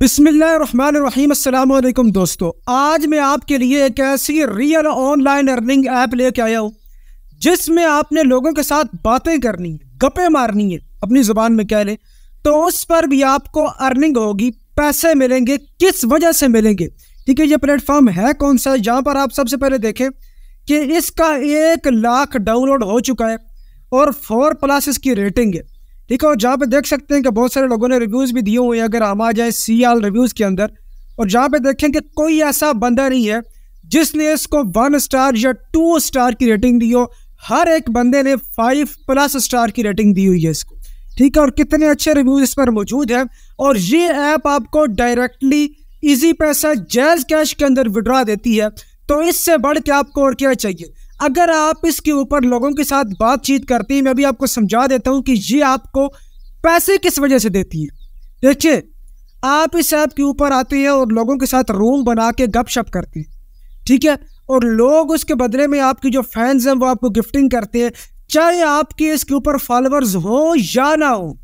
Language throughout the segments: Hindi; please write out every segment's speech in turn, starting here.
बिसमीम दोस्तों आज मैं आपके लिए एक ऐसी रियल ऑनलाइन अर्निंग ऐप लेके आया हूँ जिसमें आपने लोगों के साथ बातें करनी है गप्पे मारनी है अपनी ज़ुबान में कह लें तो उस पर भी आपको अर्निंग होगी पैसे मिलेंगे किस वजह से मिलेंगे ठीक है ये प्लेटफॉर्म है कौन सा जहाँ पर आप सबसे पहले देखें कि इसका एक लाख डाउनलोड हो चुका है और फोर प्लस इसकी रेटिंग है ठीक है और जहाँ पे देख सकते हैं कि बहुत सारे लोगों ने रिव्यूज़ भी दिए हुए हैं अगर हम आ जाए सी आल रिव्यूज़ के अंदर और जहाँ पे देखें कि कोई ऐसा बंदा नहीं है जिसने इसको वन स्टार या टू स्टार की रेटिंग दी हो हर एक बंदे ने फाइव प्लस स्टार की रेटिंग दी हुई है इसको ठीक है और कितने अच्छे रिव्यूज इस पर मौजूद हैं और ये ऐप आपको directly Easypaisa JazzCash के अंदर विड्रा देती है तो इससे बढ़ के आपको और क्या चाहिए अगर आप इसके ऊपर लोगों के साथ बातचीत करते हैं मैं भी आपको समझा देता हूँ कि ये आपको पैसे किस वजह से देती है देखिए आप इस ऐप के ऊपर आते हैं और लोगों के साथ रूम बना के गप शप करते हैं ठीक है और लोग उसके बदले में आपकी जो फैंस हैं वो आपको गिफ्टिंग करते हैं चाहे आपके इसके ऊपर फॉलोअर्स हो या ना हो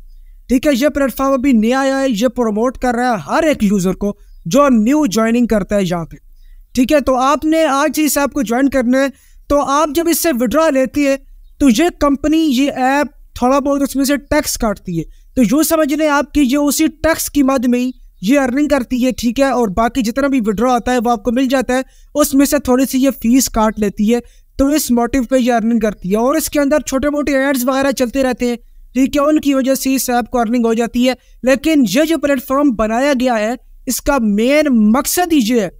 ठीक है ये प्लेटफॉर्म अभी नया आया है ये प्रमोट कर रहा है हर एक यूज़र को जो न्यू ज्वाइनिंग करता है यहाँ पे ठीक है तो आपने आज इस ऐप को ज्वाइन करना है तो आप जब इससे विड्रॉ लेती है तो ये कंपनी ये ऐप थोड़ा बहुत उसमें से टैक्स काटती है तो जो समझ लें कि ये उसी टैक्स की मद में ही ये अर्निंग करती है ठीक है और बाकी जितना भी विड्रॉ आता है वो आपको मिल जाता है उसमें से थोड़ी सी ये फीस काट लेती है तो इस मोटिव पे ये अर्निंग करती है और इसके अंदर छोटे मोटे एड्स वगैरह चलते रहते हैं ठीक है उनकी वजह से इस ऐप को अर्निंग हो जाती है लेकिन ये जो प्लेटफॉर्म बनाया गया है इसका मेन मकसद ही ये है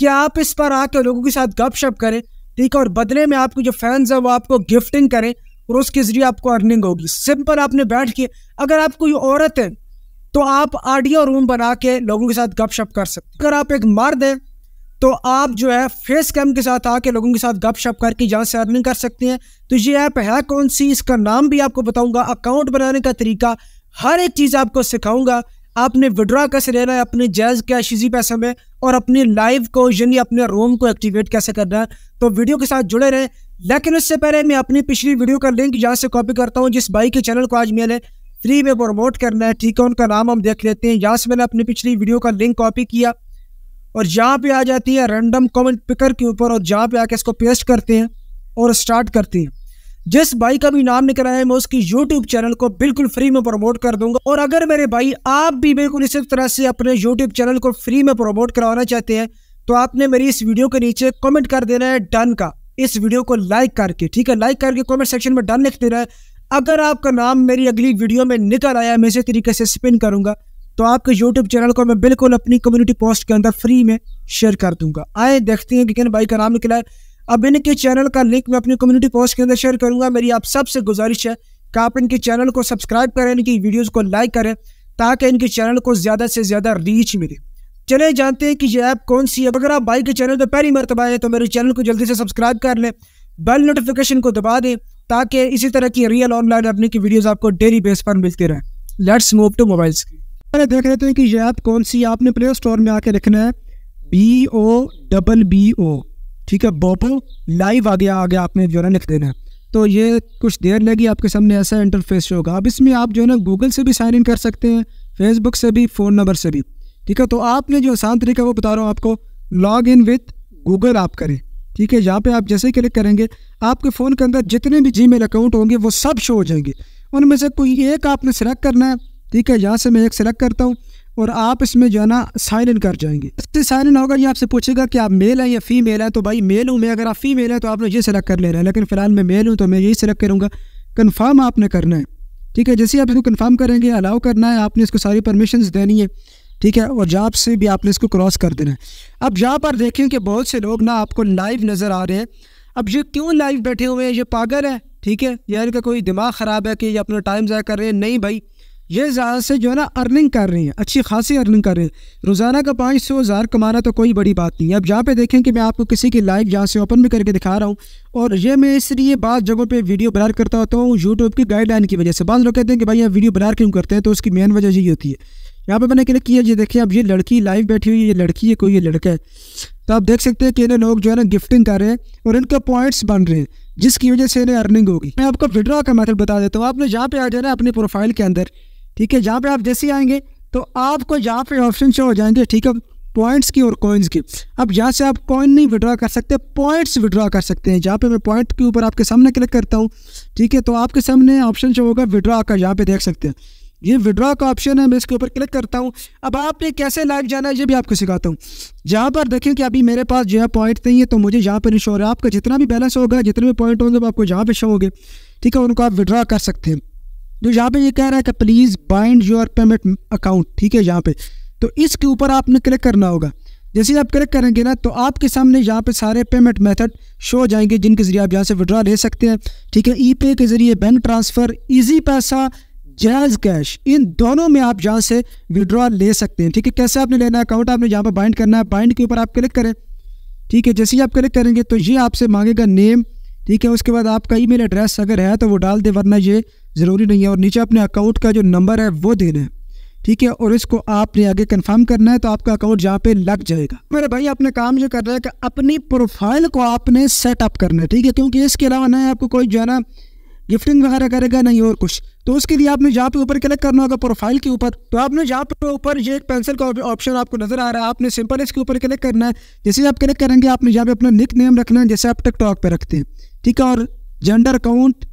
कि आप इस पर आकर लोगों के साथ गपशप करें ठीक है और बदले में आपके जो फैंस हैं वो आपको गिफ्टिंग करें और उसके ज़रिए आपको अर्निंग होगी सिंपल आपने बैठ के अगर आप कोई औरत है तो आप ऑडियो रूम बना के लोगों के साथ गपशप कर सकते अगर आप एक मर्द हैं तो आप जो है फेस कैम के साथ आके लोगों के साथ गपशप करके जहाँ से अर्निंग कर सकते हैं तो ये ऐप है कौन सी इसका नाम भी आपको बताऊंगा अकाउंट बनाने का तरीका हर एक चीज़ आपको सिखाऊंगा आपने विड्रा कैसे लेना है अपने जैज़ कैश शीजी पैसे में और अपनी लाइव को यानी अपने रोम को एक्टिवेट कैसे करना है तो वीडियो के साथ जुड़े रहें लेकिन उससे पहले मैं अपनी पिछली वीडियो का लिंक यहाँ से कॉपी करता हूँ जिस भाई के चैनल को आज मैंने फ्री में प्रमोट करना है ठीक है उनका नाम हम देख लेते हैं यहाँ से मैंने अपनी पिछली वीडियो का लिंक कॉपी किया और यहाँ पे आ जाती है रैंडम कमेंट पिकर के ऊपर और जहाँ पे आके इसको पेस्ट करते हैं और स्टार्ट करते हैं जिस भाई का भी नाम निकल है मैं उसकी यूट्यूब चैनल को बिल्कुल फ्री में प्रमोट कर दूंगा और अगर मेरे भाई आप भी बिल्कुल इसी तरह से अपने यूट्यूब चैनल को फ्री में प्रमोट करवाना चाहते हैं तो आपने मेरी इस वीडियो के नीचे कमेंट कर देना है डन का इस वीडियो को लाइक करके ठीक है लाइक करके कमेंट सेक्शन में डन लिख देना है अगर आपका नाम मेरी अगली वीडियो में निकल आया मैं इसी तरीके से स्पिन करूंगा तो आपके यूट्यूब चैनल को मैं बिल्कुल अपनी कम्युनिटी पोस्ट के अंदर फ्री में शेयर कर दूंगा आए देखते हैं कि किन भाई का नाम निकला है अब इनके चैनल का लिंक मैं अपनी कम्युनिटी पोस्ट के अंदर शेयर करूंगा मेरी आप सबसे गुजारिश है कि आप इनके चैनल को सब्सक्राइब करें इनकी वीडियोस को लाइक करें ताकि इनके चैनल को ज़्यादा से ज़्यादा रीच मिले चले जानते हैं कि ये ऐप कौन सी है अगर आप बाइक के चैनल पर पहली मरतबा है तो मेरे चैनल को जल्दी से सब्सक्राइब कर लें बेल नोटिफिकेशन को दबा दें ताकि इसी तरह की रियल ऑनलाइन अपने की वीडियोज आपको डेली बेस पर मिलती रहें let's move to mobile screen पहले देख लेते हैं कि ये ऐप कौन सी आपने प्ले स्टोर में आके लिखना है B O double B O ठीक है बोपो लाइव आ गया आगे आपने जो है ना लिख देना है तो ये कुछ देर लगी आपके सामने ऐसा इंटरफेस होगा अब इसमें आप जो है ना गूगल से भी साइन इन कर सकते हैं फेसबुक से भी फ़ोन नंबर से भी ठीक है तो आपने जो आसान तरीका वो बता रहा हूँ आपको लॉग इन विथ गूगल आप करें ठीक है यहाँ पे आप जैसे ही क्लिक करेंगे आपके फ़ोन के अंदर जितने भी जी अकाउंट होंगे वो सब शो हो जाएंगे उनमें से कोई एक आपने सेलेक्ट करना है ठीक है यहाँ से मैं एक सेलेक्ट करता हूँ और आप इसमें जो है ना साइन इन कर जाएंगे इससे साइन इन होगा ये आपसे पूछेगा कि आप मेल हैं या फीमेल है तो भाई मेल हूँ मैं अगर आप फीमेल है तो आपने ये सेलेक्ट कर लेना है लेकिन फ़िलहाल मैं मेल हूँ तो मैं यही सेलेक्ट करूँगा कन्फर्म आपने करना है ठीक है जैसे ही आप इसको कन्फर्म करेंगे अलाउ करना है आपने इसको सारी परमिशन देनी है ठीक है और जॉब से भी आपने इसको क्रॉस कर देना है अब जहाँ पर देखें कि बहुत से लोग ना आपको लाइव नज़र आ रहे हैं अब ये क्यों लाइव बैठे हुए हैं ये पागल है ठीक है या इनका कोई दिमाग ख़राब है कि ये अपना टाइम ज़ाया कर रहे हैं नहीं भाई ये ज़्यादा से जो है ना अर्निंग कर रही हैं अच्छी खासी अर्निंग कर रही हैं रोज़ाना का पाँच सौ हज़ार कमाना तो कोई बड़ी बात नहीं है अब यहाँ पे देखें कि मैं आपको किसी की लाइव यहाँ से ओपन भी करके दिखा रहा हूँ और ये मैं इसलिए बाद जगहों पे वीडियो ब्लर करता होता हूँ यूट्यूब की गाइडलाइन की वजह से बाद लोग कहते हैं कि भाई आप वीडियो ब्लर क्यों करते हैं तो उसकी मेन वजह यही होती है यहाँ पर मैंने क्लिक किया ये देखें अब ये लड़की लाइव बैठी हुई है ये लड़की है कोई ये लड़का है तो आप देख सकते हैं कि इन्हें लोग जो है ना गिफ्टिंग कर रहे हैं और इनके पॉइंट्स बन रहे हैं जिसकी वजह से इन्हें अर्निंग होगी मैं आपको विड्रॉ का मेथड मतलब बता देता हूँ आपने जहाँ पे आ जाना अपने प्रोफाइल के अंदर ठीक है जहाँ पर आप जैसे आएंगे तो आपको जहाँ पर ऑप्शन शो हो जाएंगे ठीक है पॉइंट्स की और कॉइन्स की अब यहाँ से आप कॉइन नहीं विड्रॉ कर सकते पॉइंट्स विड्रॉ कर सकते हैं जहाँ पे मैं पॉइंट के ऊपर आपके सामने क्लिक करता हूँ ठीक है तो आपके सामने ऑप्शन जो होगा विड्रॉ का यहाँ पे देख सकते हैं ये विड्रॉ का ऑप्शन है मैं इसके ऊपर क्लिक करता हूँ अब आपने कैसे लाइव जाना है ये भी आपको सिखाता हूँ जहाँ पर देखें कि अभी मेरे पास जो है पॉइंट नहीं है तो मुझे यहाँ पर नहीं शो हो रहा है आपका जितना भी बैलेंस होगा जितने भी पॉइंट होंगे आपको जहाँ पर शो होंगे ठीक है उनको आप विड्रॉ कर सकते हैं जो तो यहाँ पे ये कह रहा है कि please bind your payment account ठीक है यहाँ पे तो इसके ऊपर आपने क्लिक करना होगा जैसे आप क्लिक करेंगे ना तो आपके सामने यहाँ पे सारे पेमेंट मेथड शो हो जाएंगे जिनके ज़रिए आप यहाँ से विड्रॉ ले सकते हैं ठीक है ई पे के ज़रिए bank transfer Easypaisa JazzCash इन दोनों में आप यहाँ से विड्रॉ ले सकते हैं ठीक है कैसे आपने लेना है अकाउंट आपने यहाँ पर बाइंड करना है बाइंड के ऊपर आप क्लिक करें ठीक है जैसे ही आप क्लिक करेंगे तो ये आपसे मांगेगा नेम ठीक है उसके बाद आपका ईमेल एड्रेस अगर है तो वो डाल दे वरना ये ज़रूरी नहीं है और नीचे अपने अकाउंट का जो नंबर है वो देना है ठीक है और इसको आपने आगे कंफर्म करना है तो आपका अकाउंट जहाँ पे लग जाएगा मेरे भाई अपने काम जो कर रहे हैं कि अपनी प्रोफाइल को आपने सेटअप करना है ठीक है क्योंकि इसके अलावा ना आपको कोई जो है ना गिफ्टिंग वगैरह करेगा नहीं और कुछ तो उसके लिए आपने जहाँ पे ऊपर क्लिक करना होगा प्रोफाइल के ऊपर तो आपने जहाँ पे ऊपर ये एक पेंसिल का ऑप्शन आपको नजर आ रहा है आपने सिंपल इसके ऊपर क्लिक करना है जैसे आप क्लिक करेंगे आपने जहाँ पे अपना निक नेम रखना है जैसे आप टिकटॉक पे रखते हैं ठीक है और जेंडर अकाउंट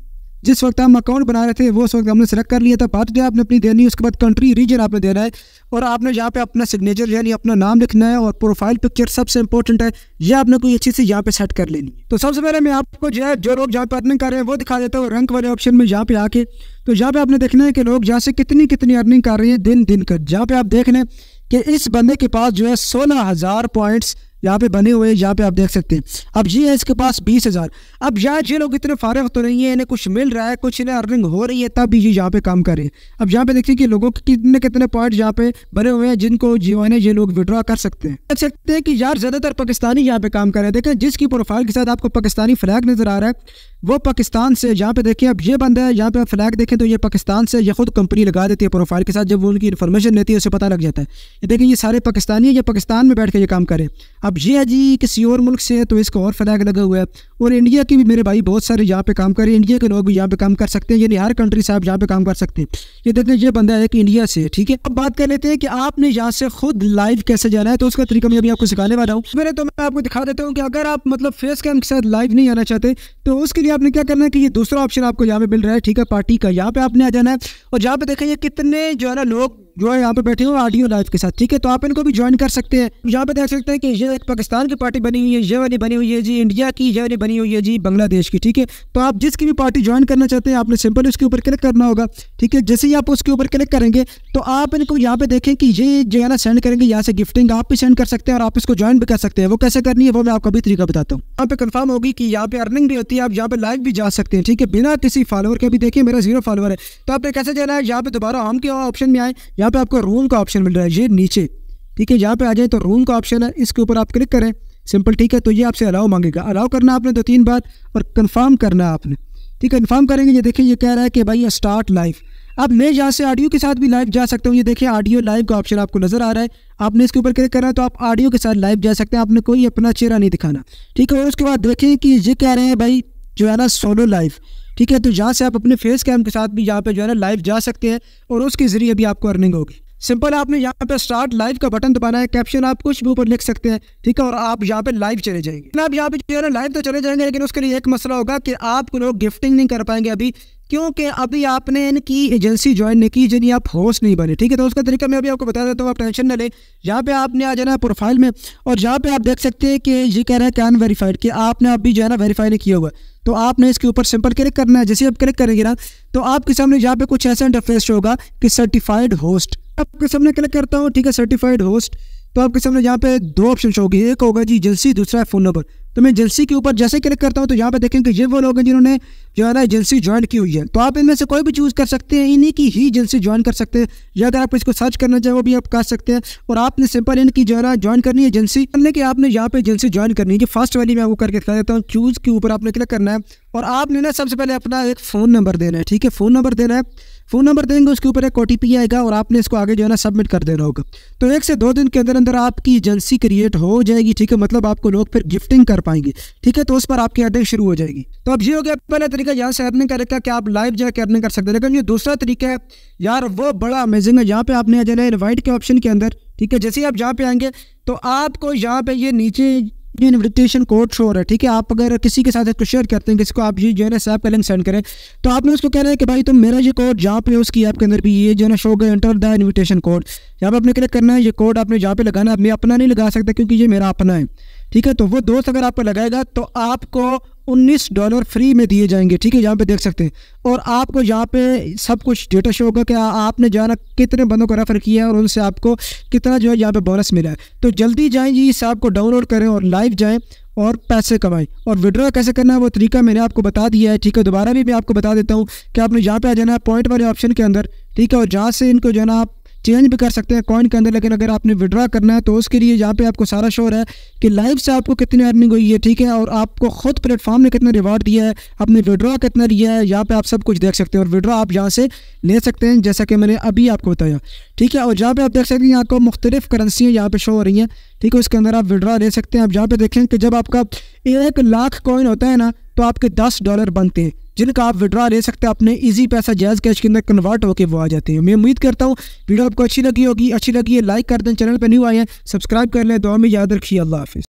जिस वक्त हम अकाउंट बना रहे थे वो उस वक्त हमने सेलेक्ट कर लिया था पार्टी आपने अपनी देनी है उसके बाद कंट्री रीजन आपने देना है और आपने यहाँ पे अपना सिग्नेचर यानी अपना नाम लिखना है और प्रोफाइल पिक्चर सबसे इंपॉर्टेंट है ये आपने कोई अच्छी से यहाँ पे सेट कर लेनी तो सबसे पहले मैं आपको जो है जो लोग जहाँ पे अर्निंग कर रहे हैं वो दिखा देता हूँ रैंक वाले ऑप्शन में यहाँ पे आके तो यहाँ पे आपने देखना है कि लोग यहाँ से कितनी कितनी अर्निंग कर रहे हैं दिन दिन कर जहाँ पे आप देख लें कि इस बंदे के पास जो है सोलह हज़ार पॉइंट्स यहाँ पे बने हुए हैं जहाँ पे आप देख सकते हैं अब ये है इसके पास बीस हज़ार अब यहाँ ये लोग इतने फारग तो नहीं है इन्हें कुछ मिल रहा है कुछ इन्हें अर्निंग हो रही है तब भी ये यहाँ पे काम कर रहे हैं अब यहाँ पे देखिए कि लोगों के कितने कितने पॉइंट यहाँ पे बने हुए हैं जिनको जीवन ये लोग विड्रॉ कर सकते हैं देख सकते हैं कि यार ज़्यादातर पाकिस्तानी यहाँ पे काम कर रहे हैं देखें जिसकी प्रोफाइल के साथ आपको पाकिस्तानी फ्लैग नज़र आ रहा है वो पाकिस्तान से यहाँ पे देखें अब ये बंदा है यहाँ पे आप फ्लैग देखें तो ये पाकिस्तान से ये खुद कंपनी लगा देती है प्रोफाइल के साथ जब वो उनकी इन्फॉर्मेशन लेती है उसे पता लग जाता है ये देखें ये सारे पाकिस्तानी है ये पाकिस्तान में बैठ कर ये काम करें अब ये है जी किसी और मुल्क से तो इसका और फ्लैग लगा हुआ है और इंडिया के भी मेरे भाई बहुत सारे यहाँ पे काम करें इंडिया के लोग भी यहाँ पर काम कर सकते हैं यानी हर कंट्री से आप यहाँ पर काम कर सकते हैं ये हैं ये बंदा है कि इंडिया से ठीक है अब बात कर लेते हैं कि आपने यहाँ से खुद लाइव कैसे जाना है तो उसका तरीका मैं अभी आपको सिखाने वाला हूँ मेरे तो मैं आपको दिखा देता हूँ कि अगर आप मतलब फेस कैम के साथ लाइव नहीं आना चाहते तो उसके लिए आपने क्या करना है कि ये दूसरा ऑप्शन आपको यहाँ पे मिल रहा है ठीक है पार्टी का यहाँ पे आपने आ जाना है और यहाँ पे ये कितने जो है ना लोग जो है यहाँ पे बैठे हुए आडियो लाइव के साथ ठीक है तो आप इनको भी ज्वाइन कर सकते हैं यहाँ पे देख सकते हैं कि ये पाकिस्तान की पार्टी बनी हुई है ये वाली बनी हुई है जी इंडिया की ये वाली बनी हुई है जी बांग्लादेश की ठीक है तो आप जिसकी भी पार्टी ज्वाइन करना चाहते हैं आपने सिंपल उसके ऊपर क्लिक करना होगा ठीक है जैसे ही आप उसके ऊपर क्लिक करेंगे तो आप इनको यहाँ पे देखें कि ये जो है ना सेंड करेंगे यहाँ से गिफ्टिंग आप भी सेंड कर सकते हैं और आप इसको ज्वाइन भी कर सकते हैं वो कैसे करनी है वो मैं आपको भी तरीका बताता हूँ यहाँ पे कन्फर्म होगी कि यहाँ पे अर्निंग भी होती है आप यहाँ पे लाइव भी जा सकते हैं ठीक है बिना किसी फॉलोअर के भी देखिए मेरा जीरो फॉलोअर है तो आपने कैसे जाना है यहाँ पे दोबारा हम के ऑप्शन में आए यहाँ पे आपको रूम का ऑप्शन मिल रहा है ये नीचे ठीक है यहाँ पे आ जाए तो रूम का ऑप्शन है इसके ऊपर आप क्लिक करें सिंपल ठीक है तो ये आपसे अलाउ मांगेगा अलाउ करना आपने दो तीन बार और कन्फर्म करना आपने ठीक है कन्फर्म करेंगे ये देखिए ये कह रहा है कि भाई स्टार्ट लाइव अब मैं यहाँ से ऑडियो के साथ भी लाइव जा सकता हूँ ये देखिए ऑडियो लाइव का ऑप्शन आपको नजर आ रहा है आपने इसके ऊपर क्लिक करना है तो आप ऑडियो के साथ लाइव जा सकते हैं आपने कोई अपना चेहरा नहीं दिखाना ठीक है और उसके बाद देखें कि ये कह रहे हैं भाई जो है ना सोलो लाइव ठीक है तो यहाँ से आप अपने फेस कैम के साथ भी यहाँ पे जो है ना लाइव जा सकते हैं और उसके ज़रिए भी आपको अर्निंग होगी सिंपल आपने यहाँ पे स्टार्ट लाइव का बटन दबाना है कैप्शन आप कुछ भी ऊपर लिख सकते हैं ठीक है और आप यहाँ पे लाइव चले जाएंगे आप यहाँ पे जो है ना लाइव तो चले जाएंगे लेकिन उसके लिए एक मसला होगा कि आप लोग गिफ्टिंग नहीं कर पाएंगे अभी क्योंकि अभी आपने इनकी एजेंसी ज्वाइन नहीं की जिन्हें आप होस्ट नहीं बने ठीक है तो उसका तरीका मैं अभी आपको बता देता हूँ आप टेंशन न लें यहाँ पे आपने आ जाना प्रोफाइल में और यहाँ पे आप देख सकते हैं कि ये कह रहा है कैन वेरीफाइड कि आपने अभी जो है ना वेरीफाई नहीं किया होगा तो आपने इसके ऊपर सिंपल क्लिक करना है जैसे आप क्लिक करेंगे ना तो आपके सामने यहाँ पे कुछ ऐसा इंटरफेस होगा कि सर्टिफाइड होस्ट आपके सामने क्लिक करता हूँ ठीक है सर्टिफाइड होस्ट तो आपके सामने यहाँ पे दो ऑप्शन होगी एक होगा जी जल्दी दूसरा है फ़ोन नंबर तो मैं एजेंसी के ऊपर जैसे क्लिक करता हूँ तो यहाँ पर देखें कि ये वो लोग हैं जिन्होंने जो है ना एजेंसी ज्वाइन की हुई है तो आप इनमें से कोई भी चूज़ कर सकते हैं इन्हीं की ही एजेंसी ज्वाइन कर सकते हैं या अगर आप इसको सर्च करना चाहें वो भी आप कर सकते हैं और आपने सिंपल इनकी जो है ना ज्वाइन करनी है एजेंसी करने की आपने यहाँ पर एजेंसी ज्वाइन करनी है फर्स्ट वाली मैं वो करके दिखा देता हूँ चूज़ के ऊपर आपने क्लिक करना है और आपने ना सबसे पहले अपना एक फ़ोन नंबर देना है ठीक है फ़ोन नंबर देना है फ़ोन नंबर देंगे उसके ऊपर एक ओ आएगा और आपने इसको आगे जो है ना सबमिट कर देना होगा तो एक से दो दिन के अंदर अंदर आपकी एजेंसी क्रिएट हो जाएगी ठीक है मतलब आपको लोग फिर गिफ्टिंग कर पाएंगे ठीक है तो उस पर आपकी अर्निंग शुरू हो जाएगी तो अब ये हो गया पहला तरीका यहाँ से अर्निंग करेगा कि आप लाइव है अर्निंग कर सकते हैं लेकिन ये दूसरा तरीका है यार वो बड़ा अमेजिंग है यहाँ पे आपने आ जाना है इन्वाइट के ऑप्शन के अंदर ठीक है जैसे ही आप जहाँ पे आएंगे तो आपको यहाँ पे ये नीचे ये इन्विटेशन कोड शो हो रहा है ठीक है आप अगर किसी के साथ इसको शेयर करते हैं किसी को आप ये जो है ना सैप का लिंक सेंड करें तो आपने उसको कह रहे हैं कि भाई तुम तो मेरा ये कोड जहाँ पे उसकी ऐप के अंदर भी ये जो है ना शो गए एंटर द इन्विटेशन कोड यहाँ पर आपने क्लिक करना है ये कोड आपने जहाँ पे लगाना है मैं अपना नहीं लगा सकता क्योंकि ये मेरा अपना है ठीक है तो वो दोस्त अगर आपको लगाएगा तो आपको 19 डॉलर फ्री में दिए जाएंगे ठीक है यहाँ पे देख सकते हैं और आपको यहाँ पे सब कुछ डेटा शो होगा कि आपने जाना कितने बंदों को रेफ़र किया है और उनसे आपको कितना जो है यहाँ पे बोनस मिला है तो जल्दी जाएं जी इस ऐप को डाउनलोड करें और लाइव जाएं और पैसे कमाएं और विड्रॉ कैसे करना है वो तरीका मैंने आपको बता दिया है ठीक है दोबारा भी मैं आपको बता देता हूँ कि आपने यहाँ पर आ जाना है पॉइंट वाले ऑप्शन के अंदर ठीक है और जहाँ से इनको जो है ना आप चेंज भी कर सकते हैं कॉइन के अंदर लेकिन अगर आपने विड्रा करना है तो उसके लिए यहाँ पे आपको सारा शोर है कि लाइव से आपको कितनी अर्निंग हुई है ठीक है और आपको खुद प्लेटफॉर्म ने कितना रिवॉर्ड दिया है आपने विड्रा कितना दिया है यहाँ पे आप सब कुछ देख सकते हैं और विड्रा आप यहाँ से ले सकते हैं जैसा कि मैंने अभी आपको बताया ठीक है और जहाँ पर आप देख सकते हैं यहाँ को मुख्तलिफ करेंसियाँ यहाँ पर शो हो रही हैं ठीक है उसके अंदर आप विड्रा ले सकते हैं आप जहाँ पर देखें कि जब आपका एक लाख कॉइन होता है ना तो आपके दस डॉलर बनते हैं जिनका आप विड्रा ले सकते हैं अपने ईजी पैसा जैज़ कैश के अंदर कन्वर्ट होकर वो आ जाते हैं मैं उम्मीद करता हूँ वीडियो आपको अच्छी लगी होगी अच्छी लगी है लाइक कर दें चैनल पर न्यू आए हैं सब्सक्राइब कर लें दो में याद रखिए अल्लाह हाफिज़